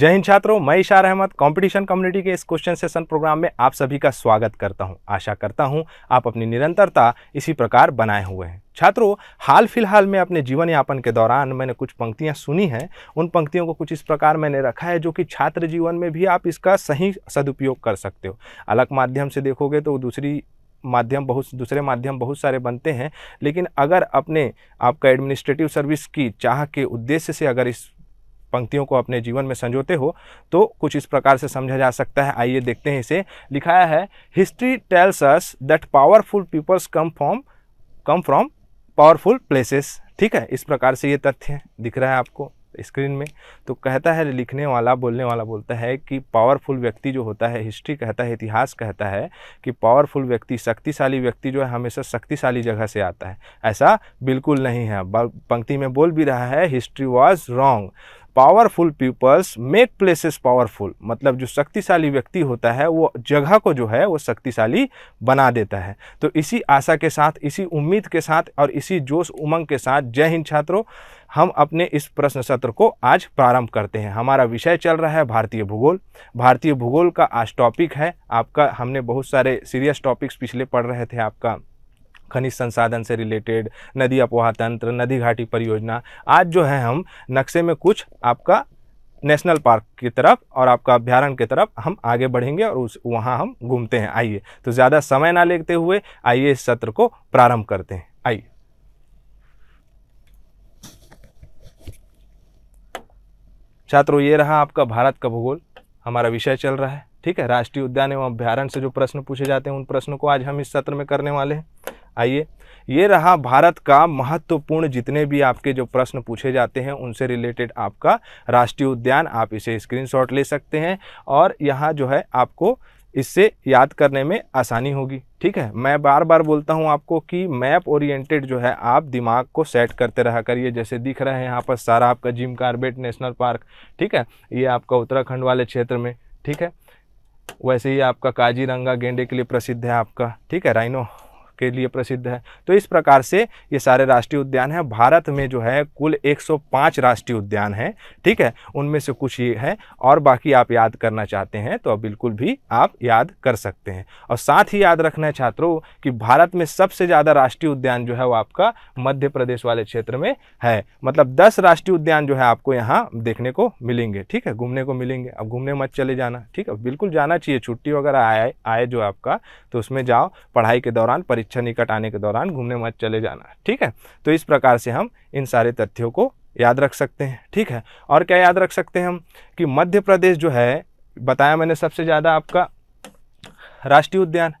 जय हिंद छात्रों मैं इशार अहमद कंपटीशन कम्युनिटी के इस क्वेश्चन सेशन प्रोग्राम में आप सभी का स्वागत करता हूं आशा करता हूं आप अपनी निरंतरता इसी प्रकार बनाए हुए हैं छात्रों हाल फिलहाल में अपने जीवन यापन के दौरान मैंने कुछ पंक्तियां सुनी हैं उन पंक्तियों को कुछ इस प्रकार मैंने रखा है जो कि छात्र जीवन में भी आप इसका सही सदुपयोग कर सकते हो अलग माध्यम से देखोगे तो दूसरी माध्यम बहुत दूसरे माध्यम बहुत सारे बनते हैं लेकिन अगर अपने आपका एडमिनिस्ट्रेटिव सर्विस की चाह के उद्देश्य से अगर इस पंक्तियों को अपने जीवन में संजोते हो तो कुछ इस प्रकार से समझा जा सकता है आइए देखते हैं इसे लिखाया है history tells us that powerful peoples come from come from powerful places ठीक है इस प्रकार से ये तथ्य दिख रहा है आपको स्क्रीन में तो कहता है लिखने वाला बोलने वाला बोलता है कि पावरफुल व्यक्ति जो होता है हिस्ट्री कहता है इतिहास कहता है कि पावरफुल व्यक्ति शक्तिशाली व्यक्ति जो है हमेशा शक्तिशाली जगह से आता है ऐसा बिल्कुल नहीं है पंक्ति में बोल भी रहा है history was wrong powerful peoples make places powerful मतलब जो शक्तिशाली व्यक्ति होता है वो जगह को जो है वो शक्तिशाली बना देता है तो इसी आशा के साथ इसी उम्मीद के साथ और इसी जोश उमंग के साथ जय हिंद छात्रों हम अपने इस प्रश्न सत्र को आज प्रारंभ करते हैं हमारा विषय चल रहा है भारतीय भूगोल भारतीय भूगोल का आज टॉपिक है आपका हमने बहुत सारे सीरियस टॉपिक्स पिछले पढ़ रहे थे आपका खनिज संसाधन से रिलेटेड नदी अपवाह तंत्र नदी घाटी परियोजना आज जो है हम नक्शे में कुछ आपका नेशनल पार्क की तरफ और आपका अभ्यारण्य की तरफ हम आगे बढ़ेंगे और उस वहाँ हम घूमते हैं आइए तो ज़्यादा समय ना लेते हुए आइए इस सत्र को प्रारंभ करते हैं आइए छात्रों ये रहा आपका भारत का भूगोल हमारा विषय चल रहा है ठीक है राष्ट्रीय उद्यान एवं अभ्यारण्य से जो प्रश्न पूछे जाते हैं उन प्रश्नों को आज हम इस सत्र में करने वाले हैं आइए ये रहा भारत का महत्वपूर्ण जितने भी आपके जो प्रश्न पूछे जाते हैं उनसे रिलेटेड आपका राष्ट्रीय उद्यान आप इसे स्क्रीनशॉट ले सकते हैं और यहाँ जो है आपको इससे याद करने में आसानी होगी ठीक है मैं बार बार बोलता हूँ आपको कि मैप ओरिएंटेड जो है आप दिमाग को सेट करते रहा करिए जैसे दिख रहा है यहाँ पर सारा आपका जिम कार्बेट नेशनल पार्क ठीक है ये आपका उत्तराखंड वाले क्षेत्र में ठीक है वैसे ही आपका काजीरंगा गेंडे के लिए प्रसिद्ध है आपका ठीक है राइनो के लिए प्रसिद्ध है तो इस प्रकार से ये सारे राष्ट्रीय उद्यान हैं भारत में जो है कुल 105 राष्ट्रीय उद्यान हैं ठीक है उनमें से कुछ ये है और बाकी आप याद करना चाहते हैं तो बिल्कुल भी आप याद कर सकते हैं और साथ ही याद रखना है छात्रों कि भारत में सबसे ज़्यादा राष्ट्रीय उद्यान जो है वो आपका मध्य प्रदेश वाले क्षेत्र में है मतलब दस राष्ट्रीय उद्यान जो है आपको यहाँ देखने को मिलेंगे ठीक है घूमने को मिलेंगे अब घूमने मत चले जाना ठीक है बिल्कुल जाना चाहिए छुट्टी वगैरह आए आए जो आपका तो उसमें जाओ पढ़ाई के दौरान परीक्षा कक्षा निकट आने के दौरान घूमने मत चले जाना ठीक है तो इस प्रकार से हम इन सारे तथ्यों को याद रख सकते हैं ठीक है और क्या याद रख सकते हैं हम कि मध्य प्रदेश जो है बताया मैंने सबसे ज़्यादा आपका राष्ट्रीय उद्यान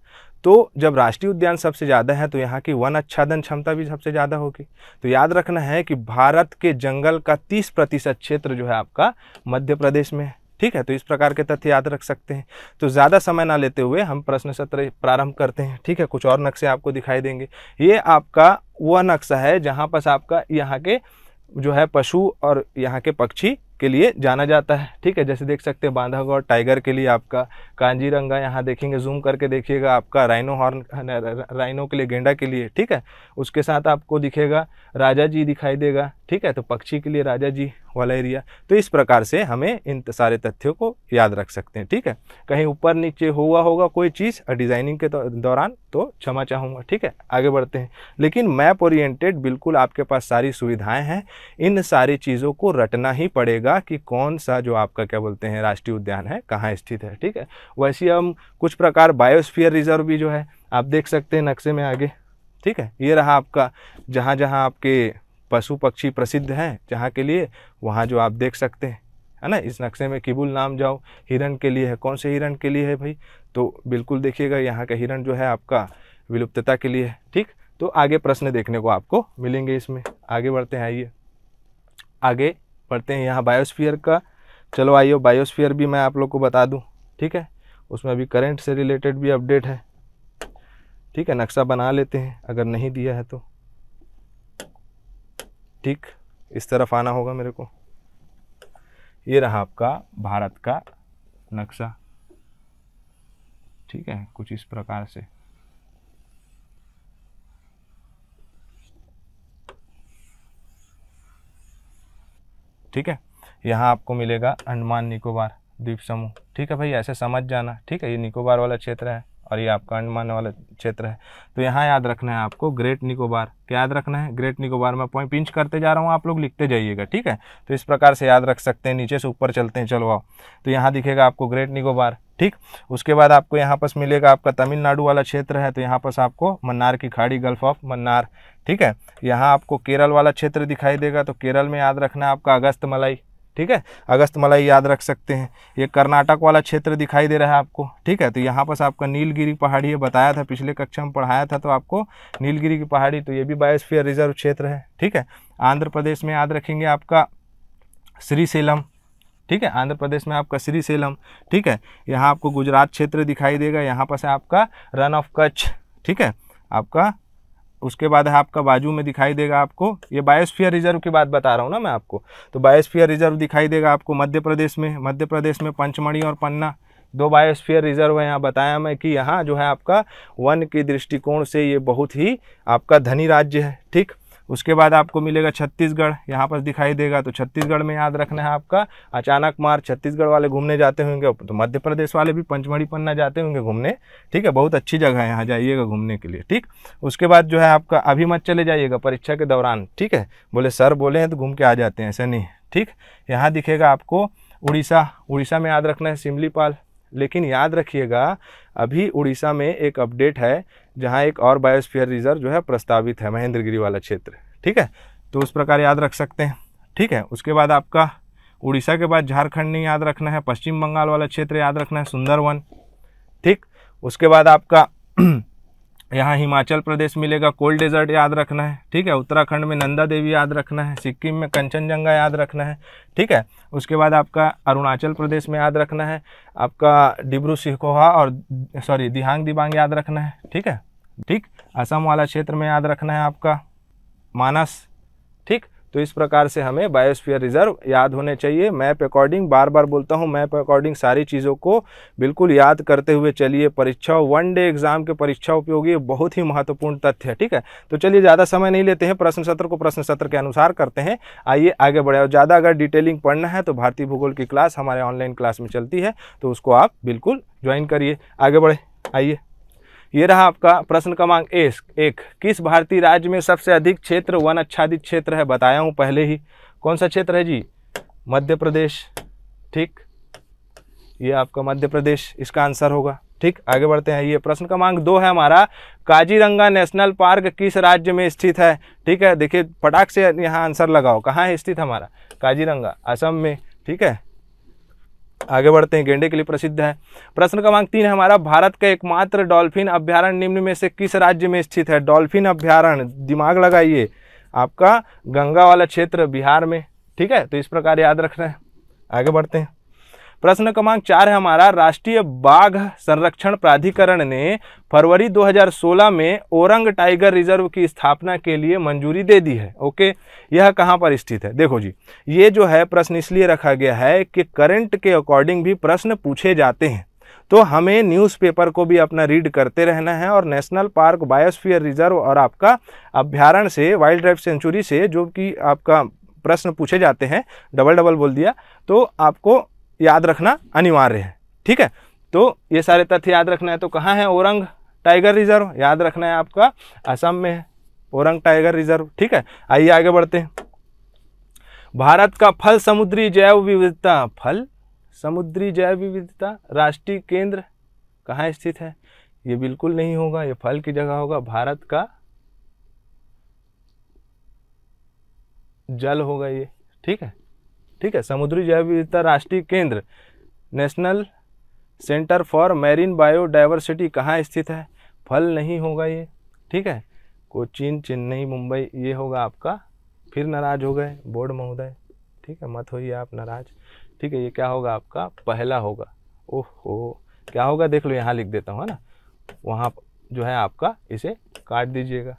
तो जब राष्ट्रीय उद्यान सबसे ज़्यादा है तो यहाँ की वन आच्छादन क्षमता भी सबसे ज़्यादा होगी तो याद रखना है कि भारत के जंगल का 30 प्रतिशत क्षेत्र जो है आपका मध्य प्रदेश में है ठीक है तो इस प्रकार के तथ्य याद रख सकते हैं तो ज़्यादा समय ना लेते हुए हम प्रश्न सत्र प्रारंभ करते हैं ठीक है कुछ और नक्शे आपको दिखाई देंगे ये आपका वह नक्शा है जहाँ पर आपका यहाँ के जो है पशु और यहाँ के पक्षी के लिए जाना जाता है ठीक है जैसे देख सकते हैं बांधागौड़ टाइगर के लिए आपका कांजीरंगा यहाँ देखेंगे जूम करके देखिएगा आपका राइनो हॉर्न राइनो के लिए गेंडा के लिए ठीक है उसके साथ आपको दिखेगा राजा जी दिखाई देगा ठीक है तो पक्षी के लिए राजा जी वाला एरिया तो इस प्रकार से हमें इन सारे तथ्यों को याद रख सकते हैं ठीक है कहीं ऊपर नीचे हुआ होगा कोई चीज़ डिज़ाइनिंग के दौरान तो क्षमा चाहूँगा ठीक है आगे बढ़ते हैं लेकिन मैप ओरिएंटेड बिल्कुल आपके पास सारी सुविधाएं हैं इन सारी चीज़ों को रटना ही पड़ेगा कि कौन सा जो आपका क्या बोलते हैं राष्ट्रीय उद्यान है कहाँ स्थित है ठीक है वैसे हम कुछ प्रकार बायोस्फीयर रिजर्व भी जो है आप देख सकते हैं नक्शे में आगे ठीक है ये रहा आपका जहाँ जहाँ आपके पशु पक्षी प्रसिद्ध हैं जहाँ के लिए वहाँ जो आप देख सकते हैं है ना इस नक्शे में किबुल नाम जाओ हिरण के लिए है कौन से हिरण के लिए है भाई तो बिल्कुल देखिएगा यहाँ का हिरण जो है आपका विलुप्तता के लिए है ठीक तो आगे प्रश्न देखने को आपको मिलेंगे इसमें आगे बढ़ते हैं आइए आगे बढ़ते हैं यहाँ बायोस्फीयर का चलो आइए बायोस्फीयर भी मैं आप लोग को बता दूँ ठीक है उसमें अभी करेंट से रिलेटेड भी अपडेट है ठीक है नक्शा बना लेते हैं अगर नहीं दिया है तो ठीक इस तरफ आना होगा मेरे को ये रहा आपका भारत का नक्शा ठीक है कुछ इस प्रकार से ठीक है यहाँ आपको मिलेगा अंडमान निकोबार द्वीप समूह ठीक है भाई ऐसे समझ जाना ठीक है ये निकोबार वाला क्षेत्र है और ये आपका अंडमान वाला क्षेत्र है तो यहाँ याद रखना है आपको ग्रेट निकोबार क्या याद रखना है ग्रेट निकोबार में पॉइंट पिंच करते जा रहा हूँ आप लोग लिखते जाइएगा ठीक है तो इस प्रकार से याद रख सकते हैं नीचे से ऊपर चलते हैं चलो आओ तो यहाँ दिखेगा आपको ग्रेट निकोबार ठीक उसके बाद आपको यहाँ पास मिलेगा आपका तमिलनाडु वाला क्षेत्र है तो यहाँ पास आपको मन्नार की खाड़ी गल्फ ऑफ मन्नार ठीक है यहाँ आपको केरल वाला क्षेत्र दिखाई देगा तो केरल में याद रखना है आपका अगस्त मलाई ठीक है अगस्त मलाई याद रख सकते हैं ये कर्नाटक वाला क्षेत्र दिखाई दे रहा है आपको ठीक है तो यहाँ पर आपका नीलगिरी पहाड़ी है बताया था पिछले कक्षा में पढ़ाया था तो आपको नीलगिरी की पहाड़ी तो ये भी बायोस्फीयर रिजर्व क्षेत्र है ठीक है आंध्र प्रदेश में याद रखेंगे आपका श्री सेलम ठीक है आंध्र प्रदेश में आपका श्री सेलम ठीक है यहाँ आपको गुजरात क्षेत्र दिखाई देगा यहाँ पर से आपका रन ऑफ कच्छ ठीक है आपका उसके बाद है आपका बाजू में दिखाई देगा आपको ये बायोस्फीयर रिजर्व की बात बता रहा हूँ ना मैं आपको तो बायोस्फीयर रिजर्व दिखाई देगा आपको मध्य प्रदेश में मध्य प्रदेश में पंचमढ़ी और पन्ना दो बायोस्फीयर रिजर्व है यहाँ बताया मैं कि यहाँ जो है आपका वन के दृष्टिकोण से ये बहुत ही आपका धनी राज्य है ठीक उसके बाद आपको मिलेगा छत्तीसगढ़ यहाँ पर दिखाई देगा तो छत्तीसगढ़ में याद रखना है आपका अचानक मार छत्तीसगढ़ वाले घूमने जाते होंगे तो मध्य प्रदेश वाले भी पंचमढ़ी पन्ना जाते होंगे घूमने ठीक है बहुत अच्छी जगह है यहाँ जाइएगा घूमने के लिए ठीक उसके बाद जो है आपका अभी मत चले जाइएगा परीक्षा के दौरान ठीक है बोले सर बोले हैं तो घूम के आ जाते हैं ऐसा नहीं ठीक यहाँ दिखेगा आपको उड़ीसा उड़ीसा में याद रखना है सिमलीपाल लेकिन याद रखिएगा अभी उड़ीसा में एक अपडेट है जहाँ एक और बायोस्फीयर रिजर्व जो है प्रस्तावित है महेंद्रगिरी वाला क्षेत्र ठीक है तो उस प्रकार याद रख सकते हैं ठीक है उसके बाद आपका उड़ीसा के बाद झारखंड नहीं याद रखना है पश्चिम बंगाल वाला क्षेत्र याद रखना है सुंदरवन ठीक उसके बाद आपका यहाँ हिमाचल प्रदेश मिलेगा कोल्ड डेजर्ट याद रखना है ठीक है उत्तराखंड में नंदा देवी याद रखना है सिक्किम में कंचनजंगा याद रखना है ठीक है उसके बाद आपका अरुणाचल प्रदेश में याद रखना है आपका डिब्रू सिखोहा और सॉरी दिहांग दिबांग याद रखना है ठीक है ठीक असम वाला क्षेत्र में याद रखना है आपका मानस ठीक तो इस प्रकार से हमें बायोस्फीयर रिजर्व याद होने चाहिए मैप अकॉर्डिंग बार बार बोलता हूँ मैप अकॉर्डिंग सारी चीज़ों को बिल्कुल याद करते हुए चलिए परीक्षा वन डे एग्जाम के परीक्षा उपयोगी बहुत ही महत्वपूर्ण तथ्य है ठीक है तो चलिए ज़्यादा समय नहीं लेते हैं प्रश्न सत्र को प्रश्न सत्र के अनुसार करते हैं आइए आगे बढ़े और ज़्यादा अगर डिटेलिंग पढ़ना है तो भारतीय भूगोल की क्लास हमारे ऑनलाइन क्लास में चलती है तो उसको आप बिल्कुल ज्वाइन करिए आगे बढ़े आइए ये रहा आपका प्रश्न क्रमांक एक किस भारतीय राज्य में सबसे अधिक क्षेत्र वन आच्छादित क्षेत्र है बताया हूँ पहले ही कौन सा क्षेत्र है जी मध्य प्रदेश ठीक ये आपका मध्य प्रदेश इसका आंसर होगा ठीक आगे बढ़ते हैं ये प्रश्न क्रमांक दो है हमारा काजीरंगा नेशनल पार्क किस राज्य में स्थित है ठीक है देखिए फटाक से यहाँ आंसर लगाओ कहाँ है स्थित हमारा काजीरंगा असम में ठीक है आगे बढ़ते हैं गेंडे के लिए प्रसिद्ध है प्रश्न क्रमांक तीन हमारा भारत का एकमात्र डॉल्फिन अभ्यारण निम्न में से किस राज्य में स्थित है डॉल्फिन अभ्यारण दिमाग लगाइए आपका गंगा वाला क्षेत्र बिहार में ठीक है तो इस प्रकार याद रखना है आगे बढ़ते हैं प्रश्न क्रमांक चार है हमारा राष्ट्रीय बाघ संरक्षण प्राधिकरण ने फरवरी 2016 में ओरंग टाइगर रिजर्व की स्थापना के लिए मंजूरी दे दी है ओके यह कहाँ पर स्थित है देखो जी ये जो है प्रश्न इसलिए रखा गया है कि करंट के अकॉर्डिंग भी प्रश्न पूछे जाते हैं तो हमें न्यूज़पेपर को भी अपना रीड करते रहना है और नेशनल पार्क बायोस्फीयर रिजर्व और आपका अभ्यारण से वाइल्ड लाइफ सेंचुरी से जो कि आपका प्रश्न पूछे जाते हैं डबल डबल बोल दिया तो आपको याद रखना अनिवार्य है ठीक है तो ये सारे तथ्य याद रखना है तो कहाँ है औरंग टाइगर रिजर्व याद रखना है आपका असम में है औरंग टाइगर रिजर्व ठीक है आइए आगे बढ़ते हैं भारत का फल समुद्री जैव विविधता फल समुद्री जैव विविधता राष्ट्रीय केंद्र कहाँ स्थित है ये बिल्कुल नहीं होगा ये फल की जगह होगा भारत का जल होगा ये ठीक है ठीक है समुद्री जैव विविधता राष्ट्रीय केंद्र national centre for marine biodiversity कहाँ स्थित है फल नहीं होगा ये ठीक है कोचीन चेन्नई मुंबई ये होगा आपका फिर नाराज हो गए बोर्ड महोदय ठीक है मत होइए आप नाराज ठीक है ये क्या होगा आपका पहला होगा ओह क्या होगा देख लो यहाँ लिख देता हूँ है ना वहाँ जो है आपका इसे काट दीजिएगा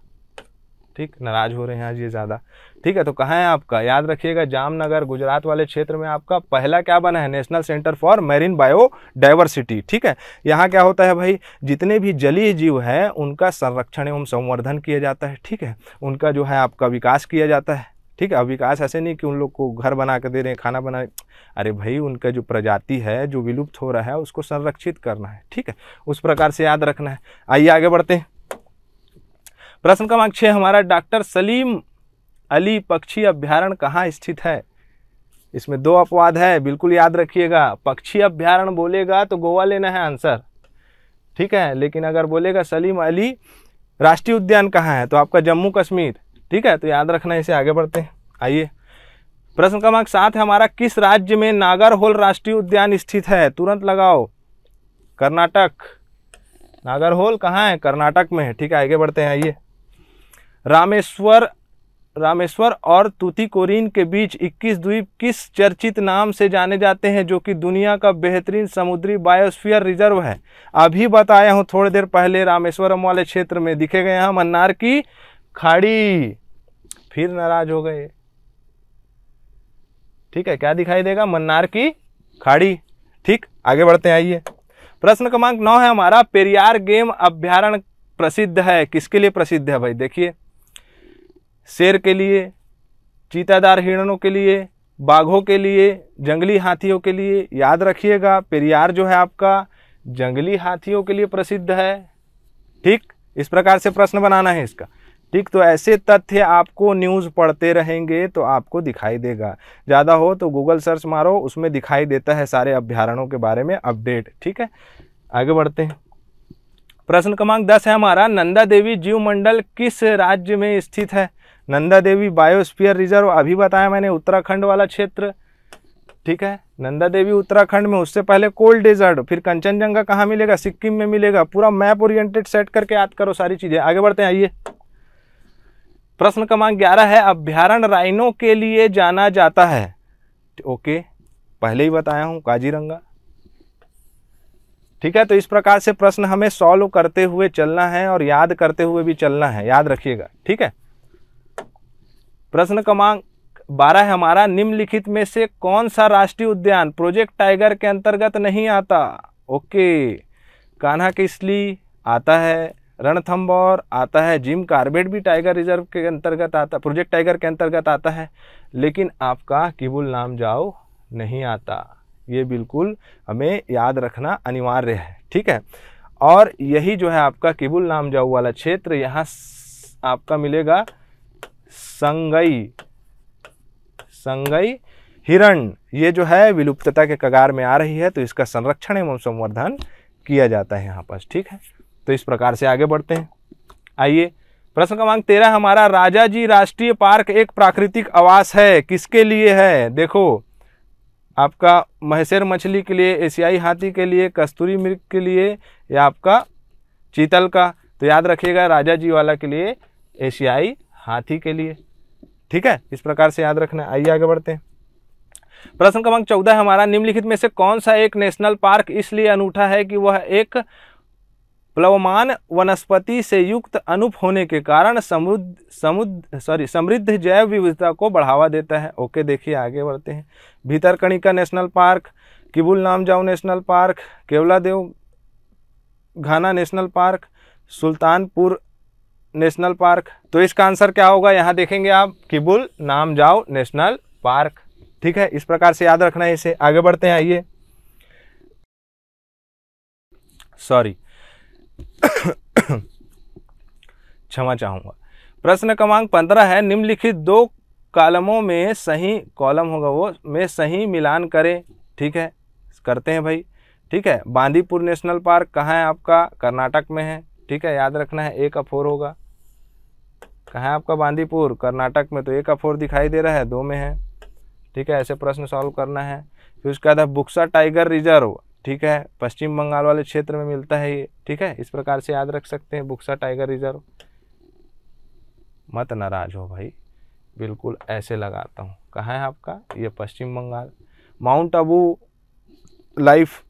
ठीक नाराज हो रहे हैं आज ये ज़्यादा ठीक है तो कहाँ है आपका याद रखिएगा जामनगर गुजरात वाले क्षेत्र में आपका पहला क्या बना है national centre for marine biodiversity ठीक है यहाँ क्या होता है भाई जितने भी जलीय जीव हैं उनका संरक्षण एवं संवर्धन किया जाता है ठीक है उनका जो है आपका विकास किया जाता है ठीक है अब विकास ऐसे नहीं कि उन लोग को घर बना के दे रहे हैं खाना बना अरे भाई उनका जो प्रजाति है जो विलुप्त हो रहा है उसको संरक्षित करना है ठीक है उस प्रकार से याद रखना है आइए आगे बढ़ते हैं प्रश्न क्रमांक छः हमारा डॉक्टर सलीम अली पक्षी अभ्यारण कहाँ स्थित है इसमें दो अपवाद है बिल्कुल याद रखिएगा पक्षी अभ्यारण बोलेगा तो गोवा लेना है आंसर ठीक है लेकिन अगर बोलेगा सलीम अली राष्ट्रीय उद्यान कहाँ है तो आपका जम्मू कश्मीर ठीक है तो याद रखना इसे आगे बढ़ते हैं आइए प्रश्न क्रमांक सात है हमारा किस राज्य में नागरहोल राष्ट्रीय उद्यान स्थित है तुरंत लगाओ कर्नाटक नागरहोल कहाँ है कर्नाटक में है ठीक है आगे बढ़ते हैं आइए रामेश्वर रामेश्वर और तुतिकोरिन के बीच 21 द्वीप किस चर्चित नाम से जाने जाते हैं जो कि दुनिया का बेहतरीन समुद्री बायोस्फीयर रिजर्व है अभी बताया हूँ थोड़ी देर पहले रामेश्वरम वाले क्षेत्र में दिखे गए हैं मन्नार की खाड़ी फिर नाराज हो गए ठीक है क्या दिखाई देगा मन्नार की खाड़ी ठीक आगे बढ़ते हैं आइए प्रश्न क्रमांक नौ है हमारा पेरियार गेम अभ्यारण प्रसिद्ध है किसके लिए प्रसिद्ध है भाई देखिए शेर के लिए चीतादार हिरणों के लिए बाघों के लिए जंगली हाथियों के लिए याद रखिएगा पेरियार जो है आपका जंगली हाथियों के लिए प्रसिद्ध है ठीक इस प्रकार से प्रश्न बनाना है इसका ठीक तो ऐसे तथ्य आपको न्यूज़ पढ़ते रहेंगे तो आपको दिखाई देगा ज़्यादा हो तो गूगल सर्च मारो उसमें दिखाई देता है सारे अभ्यारणों के बारे में अपडेट ठीक है आगे बढ़ते हैं प्रश्न क्रमांक दस है हमारा नंदा देवी जीव मंडल किस राज्य में स्थित है नंदा देवी बायोस्फीयर रिजर्व अभी बताया मैंने उत्तराखंड वाला क्षेत्र ठीक है नंदा देवी उत्तराखंड में उससे पहले कोल्ड डेजर्ट फिर कंचनजंगा कहाँ मिलेगा सिक्किम में मिलेगा पूरा मैप ओरिएंटेड सेट करके याद करो सारी चीज़ें आगे बढ़ते हैं आइए प्रश्न क्रमांक ग्यारह है अभ्यारण राइनो के लिए जाना जाता है ओके पहले ही बताया हूँ काजीरंगा ठीक है तो इस प्रकार से प्रश्न हमें सॉल्व करते हुए चलना है और याद करते हुए भी चलना है याद रखिएगा ठीक है प्रश्न क्रमांक बारह हमारा निम्नलिखित में से कौन सा राष्ट्रीय उद्यान प्रोजेक्ट टाइगर के अंतर्गत नहीं आता ओके कान्हा किसली आता है रणथम्बौर आता है जिम कार्बेट भी टाइगर रिजर्व के अंतर्गत आता प्रोजेक्ट टाइगर के अंतर्गत आता है लेकिन आपका किबुल नाम जाओ नहीं आता ये बिल्कुल हमें याद रखना अनिवार्य है ठीक है और यही जो है आपका किबुल नाम जाओ वाला क्षेत्र यहाँ आपका मिलेगा संगई संगई हिरण ये जो है विलुप्तता के कगार में आ रही है तो इसका संरक्षण एवं संवर्धन किया जाता है यहाँ पर ठीक है तो इस प्रकार से आगे बढ़ते हैं आइए प्रश्न क्रमांक तेरह हमारा राजा जी राष्ट्रीय पार्क एक प्राकृतिक आवास है किसके लिए है देखो आपका महसेर मछली के लिए एशियाई हाथी के लिए कस्तूरी मृग के लिए या आपका चीतल का तो याद रखिएगा राजा जी वाला के लिए एशियाई हाथी के लिए ठीक है इस प्रकार से याद रखना आइए आगे बढ़ते हैं प्रश्न क्रमांक चौदह हमारा निम्नलिखित में से कौन सा एक नेशनल पार्क इसलिए अनूठा है कि वह एक प्लवमान वनस्पति से युक्त अनुप होने के कारण समुद्र समुद्र सॉरी समृद्ध जैव विविधता को बढ़ावा देता है ओके देखिए आगे बढ़ते हैं Bhitarkanika national park Keibul Lamjao national park Keoladeo Ghana national park Sultanpur national park तो इसका आंसर क्या होगा यहाँ देखेंगे आप किबुल नाम जाओ नेशनल पार्क ठीक है इस प्रकार से याद रखना है इसे आगे बढ़ते हैं आइए सॉरी क्षमा चाहूंगा प्रश्न क्रमांक पंद्रह है निम्नलिखित दो कॉलमों में सही कॉलम होगा वो में सही मिलान करें ठीक है करते हैं भाई ठीक है बांदीपुर नेशनल पार्क कहाँ है आपका कर्नाटक में है ठीक है याद रखना है एक अफोर होगा कहाँ है आपका बांदीपुर कर्नाटक में तो एक का फोर दिखाई दे रहा है दो में है ठीक है ऐसे प्रश्न सॉल्व करना है फिर उसके बाद बुक्सा टाइगर रिजर्व ठीक है पश्चिम बंगाल वाले क्षेत्र में मिलता है ये ठीक है इस प्रकार से याद रख सकते हैं बुक्सा टाइगर रिजर्व मत नाराज हो भाई बिल्कुल ऐसे लगाता हूँ कहाँ है आपका ये पश्चिम बंगाल माउंट अबू लाइफ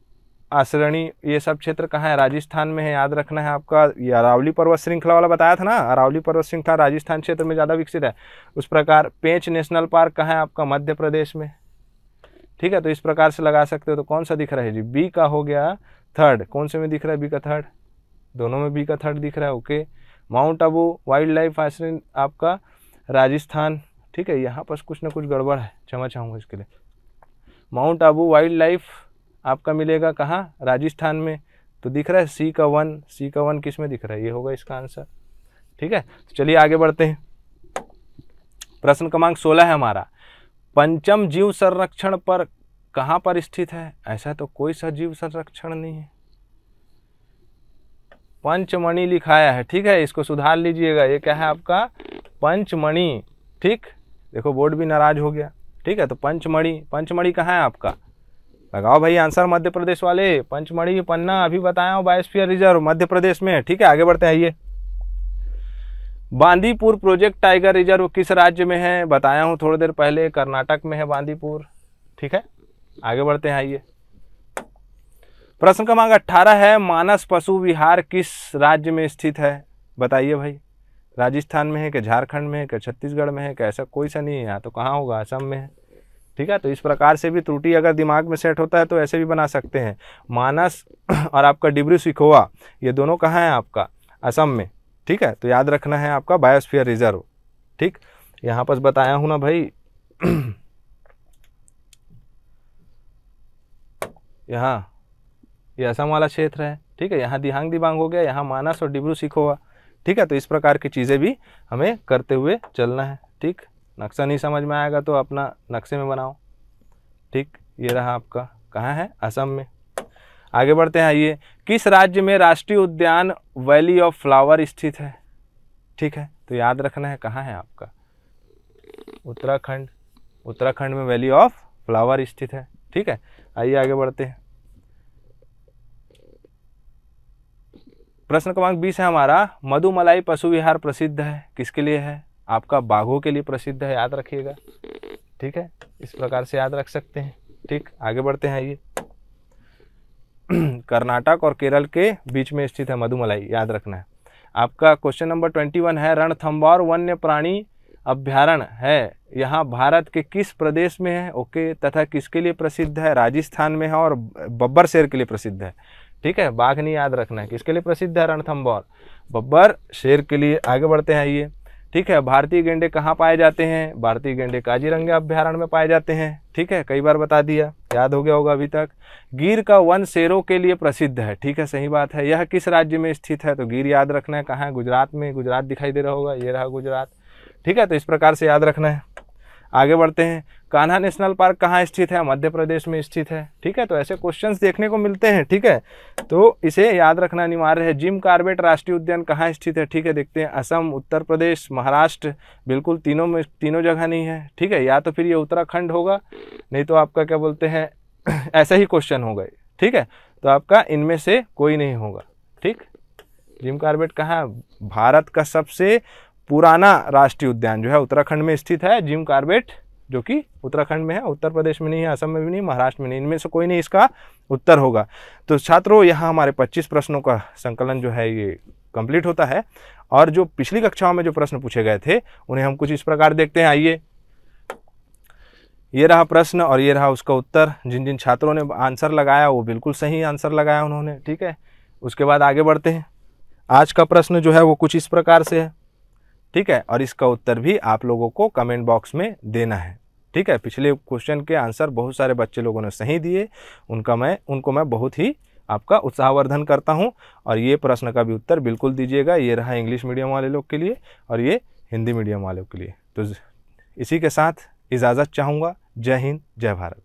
असरणी ये सब क्षेत्र कहाँ है राजस्थान में है याद रखना है आपका ये अरावली पर्वत श्रृंखला वाला बताया था ना अरावली पर्वत श्रृंखला राजस्थान क्षेत्र में ज़्यादा विकसित है उस प्रकार पेंच नेशनल पार्क कहाँ है आपका मध्य प्रदेश में ठीक है तो इस प्रकार से लगा सकते हो तो कौन सा दिख रहा है जी बी का हो गया थर्ड कौन से में दिख रहा है बी का थर्ड दोनों में बी का थर्ड दिख रहा है okay mount Abu wildlife आश्रय आपका राजस्थान ठीक है यहाँ पर कुछ ना कुछ गड़बड़ है क्षमा चाहूँगा इसके लिए माउंट आबू वाइल्ड लाइफ आपका मिलेगा कहाँ राजस्थान में तो दिख रहा है सी का वन सी का वन किस में दिख रहा है ये होगा इसका आंसर ठीक है तो चलिए आगे बढ़ते हैं प्रश्न क्रमांक सोलह है हमारा पंचम जीव संरक्षण पर कहाँ पर स्थित है ऐसा तो कोई सा जीव संरक्षण नहीं है पंचमणि लिखाया है ठीक है इसको सुधार लीजिएगा ये क्या है आपका पंचमणि ठीक देखो बोर्ड भी नाराज हो गया ठीक है तो पंचमणि पंचमणि कहाँ है आपका लगाओ भाई आंसर मध्य प्रदेश वाले पंचमढ़ी पन्ना अभी बताया हूँ बायोस्फीयर रिजर्व मध्य प्रदेश में ठीक है आगे बढ़ते हैं ये बांदीपुर प्रोजेक्ट टाइगर रिजर्व किस राज्य में है बताया हूँ थोड़ी देर पहले कर्नाटक में है बांदीपुर ठीक है आगे बढ़ते हैं आइए प्रश्न क्रमांक अट्ठारह है मानस पशु विहार किस राज्य में स्थित है बताइए भाई राजस्थान में है कि झारखंड में है कि छत्तीसगढ़ में है कि ऐसा कोई सा नहीं है यहाँ तो कहाँ होगा असम में है ठीक है तो इस प्रकार से भी त्रुटि अगर दिमाग में सेट होता है तो ऐसे भी बना सकते हैं मानस और आपका डिब्रू सिखोवा ये दोनों कहाँ है आपका असम में ठीक है तो याद रखना है आपका बायोस्फीयर रिजर्व ठीक यहाँ पर बताया हूँ ना भाई यहाँ ये यह असम वाला क्षेत्र है ठीक है यहाँ दिहांग दिबांग हो गया यहाँ मानस और डिब्रू सिखोवा ठीक है तो इस प्रकार की चीज़ें भी हमें करते हुए चलना है ठीक नक्शा नहीं समझ में आएगा तो अपना नक्शे में बनाओ ठीक ये रहा आपका कहाँ है असम में आगे बढ़ते हैं आइए किस राज्य में राष्ट्रीय उद्यान वैली ऑफ फ्लावर स्थित है ठीक है तो याद रखना है कहाँ है आपका उत्तराखंड उत्तराखंड में वैली ऑफ फ्लावर स्थित है ठीक है आइए आगे बढ़ते हैं प्रश्न क्रमांक बीस है हमारा मधुमलाई पशु विहार प्रसिद्ध है किसके लिए है आपका बाघों के लिए प्रसिद्ध है याद रखिएगा ठीक है इस प्रकार से याद रख सकते हैं ठीक आगे बढ़ते हैं ये कर्नाटक और केरल के बीच में स्थित है मधुमलाई याद रखना है आपका क्वेश्चन नंबर ट्वेंटी वन है रणथम्बौर वन्य प्राणी अभ्यारण्य है यहाँ भारत के किस प्रदेश में है ओके तथा किसके लिए प्रसिद्ध है राजस्थान में है और बब्बर शेर के लिए प्रसिद्ध है ठीक है बाघ नहीं याद रखना है किसके लिए प्रसिद्ध है रणथम्बौर बब्बर शेर के लिए आगे बढ़ते हैं ये ठीक है भारतीय गेंडे कहाँ पाए जाते हैं भारतीय गेंडे काजीरंगा अभ्यारण्य में पाए जाते हैं ठीक है कई बार बता दिया याद हो गया होगा अभी तक गिर का वन शेरों के लिए प्रसिद्ध है ठीक है सही बात है यह किस राज्य में स्थित है तो गिर याद रखना है कहाँ है गुजरात में गुजरात दिखाई दे रहा होगा ये रहा गुजरात ठीक है तो इस प्रकार से याद रखना है आगे बढ़ते हैं कान्हा नेशनल पार्क कहाँ स्थित है मध्य प्रदेश में स्थित है ठीक है तो ऐसे क्वेश्चंस देखने को मिलते हैं ठीक है तो इसे याद रखना अनिवार्य है जिम कार्बेट राष्ट्रीय उद्यान कहाँ स्थित है ठीक है देखते हैं असम उत्तर प्रदेश महाराष्ट्र बिल्कुल तीनों में तीनों जगह नहीं है ठीक है या तो फिर ये उत्तराखंड होगा नहीं तो आपका क्या बोलते हैं ऐसा ही क्वेश्चन होगा ठीक है तो आपका इनमें से कोई नहीं होगा ठीक जिम कार्बेट कहाँ भारत का सबसे पुराना राष्ट्रीय उद्यान जो है उत्तराखंड में स्थित है जिम कार्बेट जो कि उत्तराखंड में है उत्तर प्रदेश में नहीं है असम में भी नहीं महाराष्ट्र में नहीं इनमें से कोई नहीं इसका उत्तर होगा तो छात्रों यहाँ हमारे 25 प्रश्नों का संकलन जो है ये कंप्लीट होता है और जो पिछली कक्षाओं में जो प्रश्न पूछे गए थे उन्हें हम कुछ इस प्रकार देखते हैं आइए ये रहा प्रश्न और ये रहा उसका उत्तर जिन जिन छात्रों ने आंसर लगाया वो बिल्कुल सही आंसर लगाया उन्होंने ठीक है उसके बाद आगे बढ़ते हैं आज का प्रश्न जो है वो कुछ इस प्रकार से है ठीक है और इसका उत्तर भी आप लोगों को कमेंट बॉक्स में देना है ठीक है पिछले क्वेश्चन के आंसर बहुत सारे बच्चे लोगों ने सही दिए उनका मैं उनको मैं बहुत ही आपका उत्साहवर्धन करता हूँ और ये प्रश्न का भी उत्तर बिल्कुल दीजिएगा ये रहा इंग्लिश मीडियम वाले लोग के लिए और ये हिंदी मीडियम वालों के लिए तो इसी के साथ इजाज़त चाहूँगा जय हिंद जय भारत